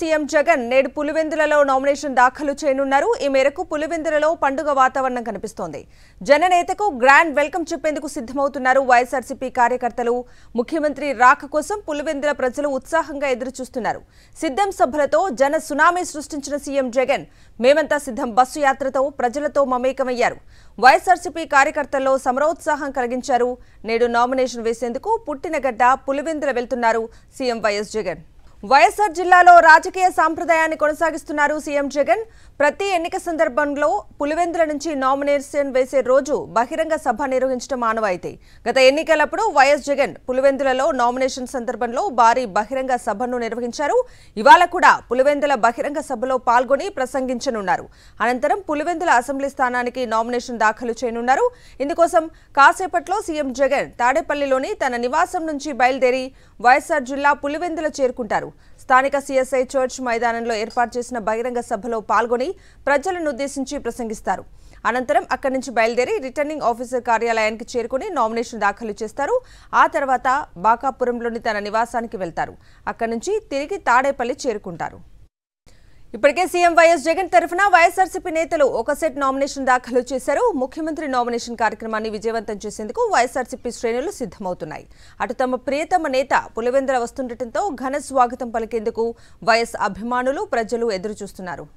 CM Jagan నేడు పులివెందులలో nomination దాఖలు చేయనున్నారు ఈ మేరకు పులివెందులలో పండుగ వాతావరణం కనిపిస్తోంది జననేతకు గ్రాండ్ వెల్కమ్ చెప్పేందుకు సిద్ధమవుతున్నారు వైఎస్ఆర్సీపీ కార్యకర్తలు ముఖ్యమంత్రి రాక కోసం పులివెందుల ప్రజలు ఉత్సాహంగా ఎదురుచూస్తున్నారు సిద్ధం సభలతో జన సునామీ సృష్టించిన సీఎం జగన్ మేమంతా సిద్ధం బస్సు యాత్రతో ప్రజలతో మమేకమయ్యారు వైఎస్ఆర్సీపీ కార్యకర్తల్లో సమరోత్సాహం కలిగించారు నేడు నామినేషన్ వేసేందుకు పుట్టినగడ్డ పులివెందుల వెళ్తున్నారు సీఎం వైఎస్ జగన్ వైఎస్సార్ జిల్లాలో రాజకీయ సాంప్రదాయాన్ని కొనసాగిస్తున్నారు సీఎం జగన్ ప్రతి ఎన్నిక సందర్భంలో పులివెందుల నుంచి నామినేషన్ వేసే రోజు బహిరంగ సభ నిర్వహించడం ఆనవాయితీ గత ఎన్నికలప్పుడు వైఎస్ జగన్ పులివెందులలో నామినేషన్ సందర్భంలో భారీ బహిరంగ సభను నిర్వహించారు ఇవాళ కూడా పులివెందుల బహిరంగ సభలో పాల్గొని ప్రసంగించనున్నారు అనంతరం పులివెందుల అసెంబ్లీ స్థానానికి నామినేషన్ దాఖలు చేయనున్నారు ఇందుకోసం కాసేపట్లో సీఎం జగన్ తాడేపల్లిలోని తన నివాసం నుంచి బయలుదేరి వైఎస్సార్ జిల్లా పులివెందుల చేరుకుంటారు స్థానిక సిఎస్ఐ చర్చ్ మైదానంలో ఏర్పాటు చేసిన బహిరంగ సభలో పాల్గొని ప్రజలనుద్దేశించి ప్రసంగిస్తారు అనంతరం అక్కడి నుంచి బయలుదేరి రిటర్నింగ్ ఆఫీసర్ కార్యాలయానికి చేరుకుని నామినేషన్ దాఖలు చేస్తారు ఆ తర్వాత బాకాపురంలోని తన నివాసానికి వెళ్తారు అక్కడి నుంచి తిరిగి తాడేపల్లి చేరుకుంటారు ఇప్పటికే సీఎం వైఎస్ జగన్ తరఫున వైఎస్ఆర్సీపీ నేతలు ఒక సెట్ నామినేషన్ దాఖలు చేశారు ముఖ్యమంత్రి నామినేషన్ కార్యక్రమాన్ని విజయవంతం చేసేందుకు వైఎస్ఆర్సీపీ శ్రేణులు సిద్ధమవుతున్నాయి అటు తమ ప్రియతమ నేత పులివెందుల వస్తుండటంతో ఘన స్వాగతం పలికేందుకు వైఎస్ అభిమానులు ప్రజలు ఎదురుచూస్తున్నారు